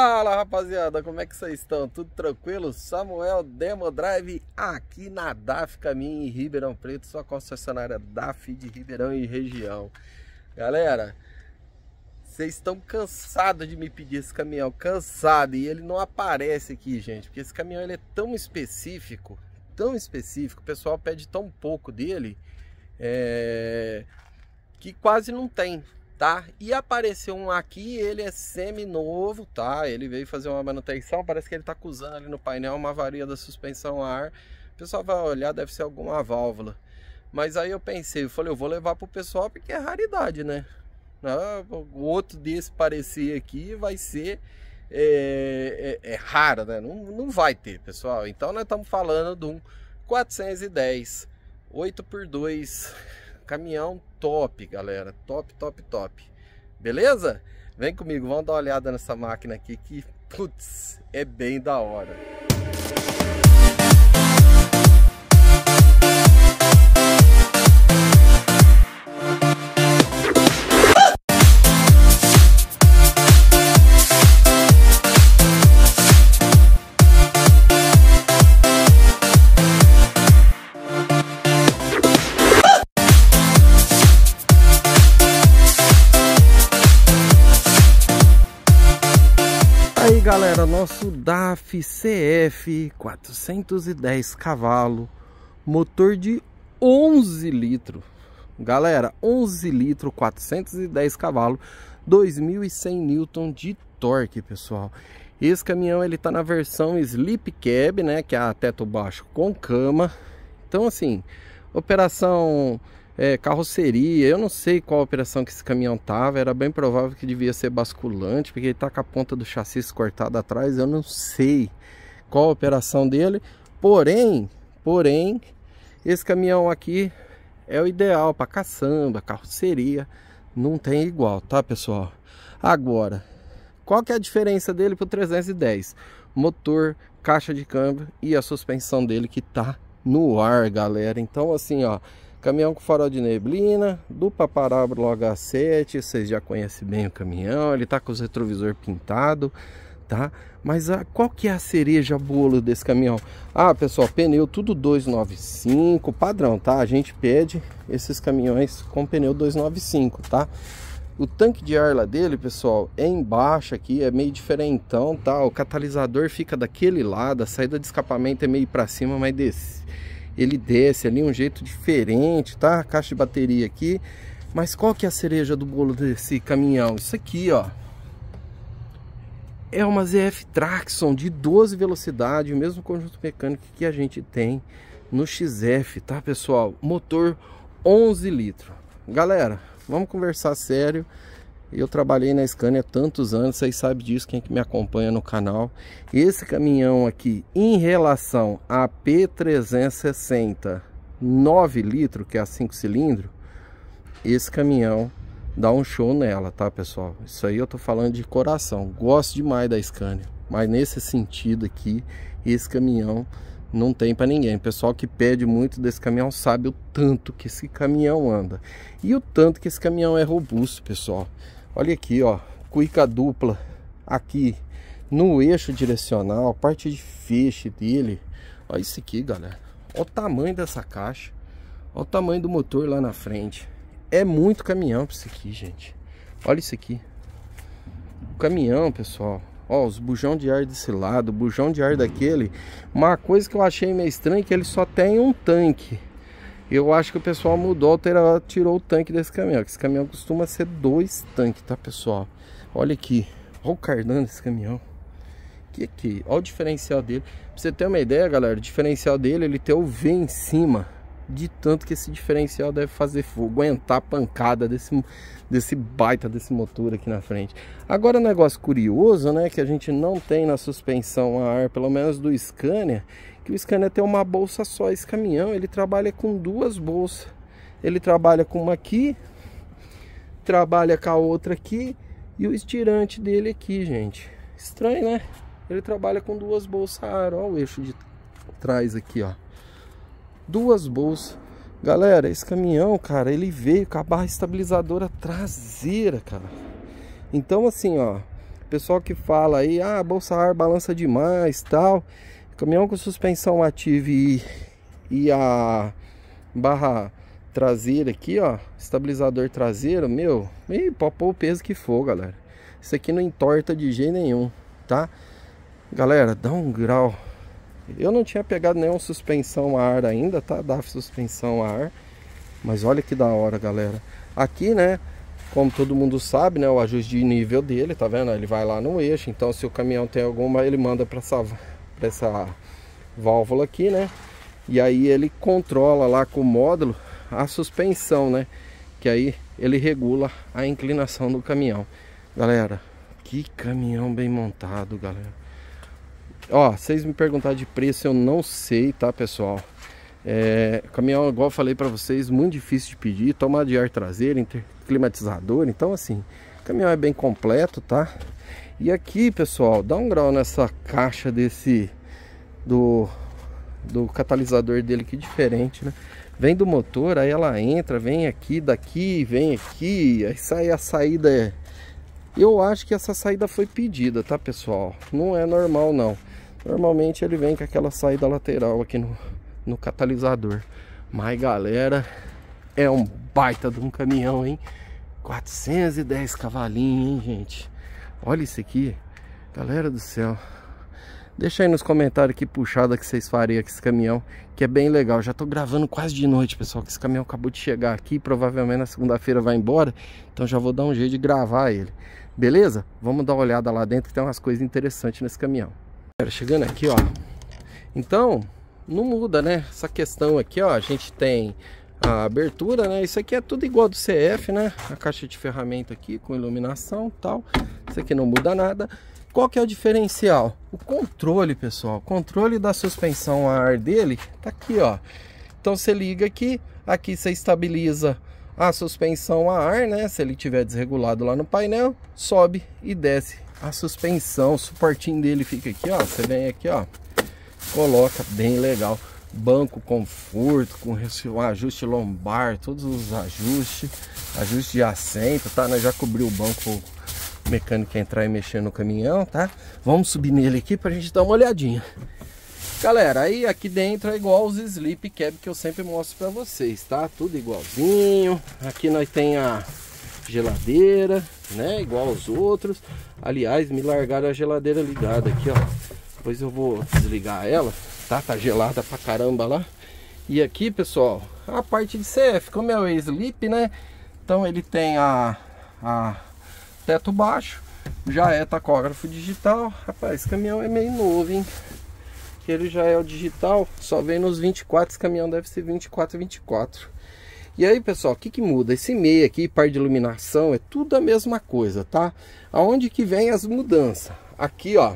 Fala rapaziada, como é que vocês estão? Tudo tranquilo? Samuel Demo Drive aqui na DAF Caminho em Ribeirão Preto, sua concessionária DAF de Ribeirão e região. Galera, vocês estão cansados de me pedir esse caminhão, cansado, e ele não aparece aqui, gente, porque esse caminhão ele é tão específico, tão específico, o pessoal pede tão pouco dele, é... que quase não tem tá? E apareceu um aqui, ele é semi-novo, tá? Ele veio fazer uma manutenção, parece que ele tá acusando ali no painel uma avaria da suspensão a ar. O pessoal vai olhar, deve ser alguma válvula. Mas aí eu pensei, eu falei, eu vou levar pro pessoal porque é raridade, né? Ah, o outro desse parecer aqui vai ser é, é, é rara, né? Não, não vai ter, pessoal. Então nós estamos falando de um 410, 8 por 2 Caminhão top, galera. Top, top, top. Beleza? Vem comigo, vamos dar uma olhada nessa máquina aqui que, putz, é bem da hora. galera, nosso DAF CF 410 cavalo, motor de 11 litros. Galera, 11 litros, 410 cavalo, 2100 Newton de torque, pessoal. Esse caminhão ele tá na versão Sleep Cab, né, que é a teto baixo com cama. Então assim, operação é, carroceria, eu não sei qual operação que esse caminhão tava, era bem provável que devia ser basculante, porque ele tá com a ponta do chassi cortada atrás, eu não sei qual operação dele, porém, porém, esse caminhão aqui é o ideal para caçamba, carroceria, não tem igual, tá pessoal? Agora, qual que é a diferença dele pro 310? Motor, caixa de câmbio e a suspensão dele que tá no ar, galera. Então assim, ó, Caminhão com farol de neblina, dupla parábola H7, vocês já conhecem bem o caminhão, ele tá com os retrovisor pintado, tá? Mas a, ah, qual que é a cereja bolo desse caminhão? Ah, pessoal, pneu tudo 295, padrão, tá? A gente pede esses caminhões com pneu 295, tá? O tanque de ar lá dele, pessoal, é embaixo aqui, é meio diferentão, tá? O catalisador fica daquele lado, a saída de escapamento é meio para cima, mas desse ele desce ali um jeito diferente, tá? caixa de bateria aqui. Mas qual que é a cereja do bolo desse caminhão? Isso aqui, ó. É uma ZF Traxxon de 12 velocidade, o mesmo conjunto mecânico que a gente tem no XF, tá, pessoal? Motor 11 litros. Galera, vamos conversar sério. Eu trabalhei na Scania tantos anos, vocês sabem disso, quem é que me acompanha no canal. Esse caminhão aqui, em relação à P360 9 litros, que é a 5 cilindros, esse caminhão dá um show nela, tá pessoal? Isso aí eu tô falando de coração, gosto demais da Scania. Mas nesse sentido aqui, esse caminhão não tem para ninguém. O pessoal que pede muito desse caminhão sabe o tanto que esse caminhão anda. E o tanto que esse caminhão é robusto, pessoal. Olha aqui, ó, cuica dupla aqui no eixo direcional, parte de feixe dele. Olha isso aqui, galera. Olha o tamanho dessa caixa. Olha o tamanho do motor lá na frente. É muito caminhão para isso aqui, gente. Olha isso aqui. O caminhão, pessoal. Ó, os bujão de ar desse lado, bujão de ar daquele. Uma coisa que eu achei meio estranha é que ele só tem um tanque. Eu acho que o pessoal mudou, alterou, tirou o tanque desse caminhão. Que esse caminhão costuma ser dois tanques, tá, pessoal? Olha aqui. Olha o cardan desse caminhão. Que aqui. Olha o diferencial dele. Pra você ter uma ideia, galera, o diferencial dele, ele tem o V em cima. De tanto que esse diferencial deve fazer fogo, aguentar a pancada desse, desse baita desse motor aqui na frente. Agora um negócio curioso, né? Que a gente não tem na suspensão a ar, pelo menos do Scania, que o Scania tem uma bolsa só. Esse caminhão ele trabalha com duas bolsas. Ele trabalha com uma aqui, trabalha com a outra aqui e o estirante dele aqui, gente. Estranho, né? Ele trabalha com duas bolsas ar, o eixo de trás aqui, ó. Duas bolsas. Galera, esse caminhão, cara, ele veio com a barra estabilizadora traseira, cara. Então assim, ó, pessoal que fala aí, ah, bolsa ar balança demais, tal. Caminhão com suspensão ativa e, e a barra traseira aqui, ó, estabilizador traseiro, meu, e popou o peso que for, galera. Isso aqui não entorta de jeito nenhum, tá? Galera, dá um grau. Eu não tinha pegado nenhuma suspensão a ar ainda, tá? Da suspensão a ar. Mas olha que da hora, galera. Aqui, né, como todo mundo sabe, né, o ajuste de nível dele, tá vendo? Ele vai lá no eixo, então se o caminhão tem alguma, ele manda para salvar para essa válvula aqui, né? E aí ele controla lá com o módulo a suspensão, né? Que aí ele regula a inclinação do caminhão. Galera, que caminhão bem montado, galera. Ó, vocês me perguntar de preço, eu não sei, tá, pessoal? É, caminhão, igual falei para vocês, muito difícil de pedir, tomada de ar traseiro, climatizador, então assim, caminhão é bem completo, tá? E aqui, pessoal, dá um grau nessa caixa desse do do catalisador dele que diferente, né? Vem do motor, aí ela entra, vem aqui, daqui, vem aqui, aí sai a saída. É... Eu acho que essa saída foi pedida, tá, pessoal? Não é normal não. Normalmente ele vem com aquela saída lateral aqui no, no catalisador. Mas galera, é um baita de um caminhão, hein? 410 cavalinhos, hein, gente? Olha isso aqui. Galera do céu. Deixa aí nos comentários que puxada que vocês fariam com esse caminhão, que é bem legal. Já tô gravando quase de noite, pessoal, que esse caminhão acabou de chegar aqui, provavelmente na segunda-feira vai embora, então já vou dar um jeito de gravar ele. Beleza? Vamos dar uma olhada lá dentro que tem umas coisas interessantes nesse caminhão. Chegando aqui, ó. Então, não muda, né? Essa questão aqui, ó, a gente tem a abertura, né? Isso aqui é tudo igual do CF, né? A caixa de ferramenta aqui com iluminação tal. Isso aqui não muda nada. Qual que é o diferencial? O controle, pessoal. O controle da suspensão a ar dele tá aqui, ó. Então você liga aqui, aqui você estabiliza a suspensão a ar, né? Se ele tiver desregulado lá no painel, sobe e desce a suspensão. O suportinho dele fica aqui, ó. Você vem aqui, ó. Coloca bem legal banco conforto, com um ajuste lombar, todos os ajustes, ajuste de assento, tá? Nós né? já cobriu o banco o mecânico entrar e mexer no caminhão, tá? Vamos subir nele aqui pra gente dar uma olhadinha. Galera, aí aqui dentro é igual os Sleep Cab que eu sempre mostro pra vocês, tá? Tudo igualzinho. Aqui nós tem a geladeira, né? Igual os outros. Aliás, me largaram a geladeira ligada aqui, ó depois eu vou desligar ela, tá? Tá gelada pra caramba lá. E aqui, pessoal, a parte de CF, como é o Sleep, né? Então ele tem a, a teto baixo, já é tacógrafo digital. Rapaz, esse caminhão é meio novo, hein? Ele já é o digital, só vem nos 24, esse caminhão deve ser 24, 24. E aí, pessoal, o que, que muda? Esse meio aqui, par de iluminação, é tudo a mesma coisa, tá? Aonde que vem as mudanças? Aqui, ó,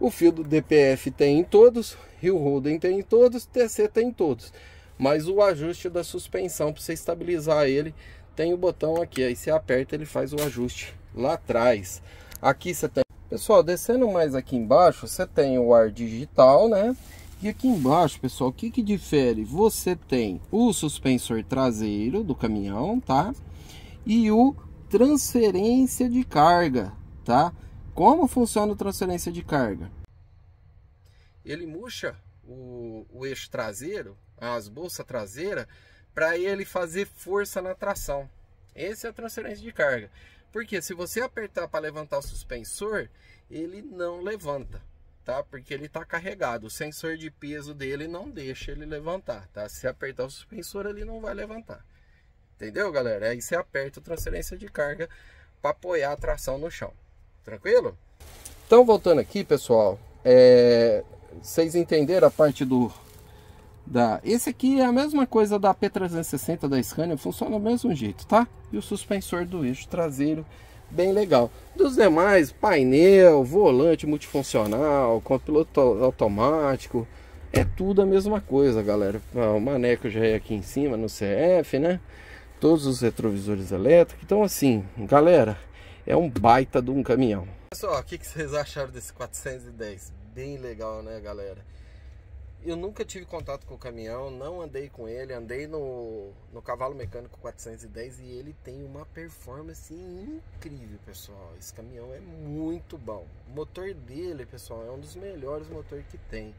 o fio do DPF tem em todos, Rio Holden tem em todos, TC tem em todos. Mas o ajuste da suspensão, para você estabilizar ele, tem o botão aqui. Aí você aperta, ele faz o ajuste lá atrás. Aqui você tem... Pessoal, descendo mais aqui embaixo, você tem o ar digital, né? E aqui embaixo, pessoal, o que, que difere? Você tem o suspensor traseiro do caminhão, tá? E o transferência de carga, Tá? Como funciona a transferência de carga? Ele murcha o, o eixo traseiro, as bolsas traseiras, para ele fazer força na tração. Essa é a transferência de carga. Porque se você apertar para levantar o suspensor, ele não levanta, tá? Porque ele está carregado. O sensor de peso dele não deixa ele levantar, tá? Se apertar o suspensor, ele não vai levantar. Entendeu, galera? Aí você aperta a transferência de carga para apoiar a tração no chão. Tranquilo? Então, voltando aqui, pessoal, é... vocês entenderam a parte do... Da... Esse aqui é a mesma coisa da P360 da Scania, funciona do mesmo jeito, tá? E o suspensor do eixo traseiro, bem legal. Dos demais, painel, volante multifuncional, com piloto automático, é tudo a mesma coisa, galera. Ah, o maneco já é aqui em cima no CF, né? Todos os retrovisores elétricos. Então, assim, galera, é um baita de um caminhão. Pessoal, o que, vocês acharam desse 410? Bem legal, né, galera? Eu nunca tive contato com o caminhão, não andei com ele, andei no, no cavalo mecânico 410 e ele tem uma performance incrível, pessoal. Esse caminhão é muito bom. O motor dele, pessoal, é um dos melhores motores que tem,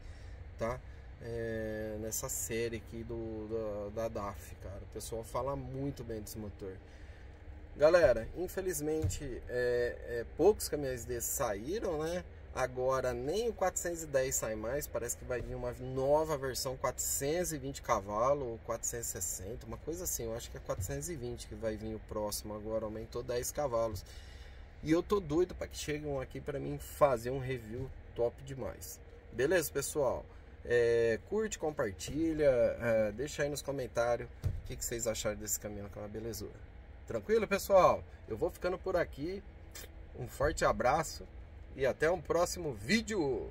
tá? É, nessa série aqui do, da, da DAF, cara. O pessoal fala muito bem desse motor. Galera, infelizmente é, é, poucos caminhões desses saíram, né? Agora nem o 410 sai mais, parece que vai vir uma nova versão 420 cavalos ou 460, uma coisa assim. Eu acho que é 420 que vai vir o próximo agora, aumentou 10 cavalos. E eu tô doido para que cheguem aqui para mim fazer um review top demais. Beleza, pessoal? É, curte, compartilha, é, deixa aí nos comentários o que, que vocês acharam desse caminhão que é uma belezura. Tranquilo, pessoal? Eu vou ficando por aqui. Um forte abraço e até um próximo vídeo.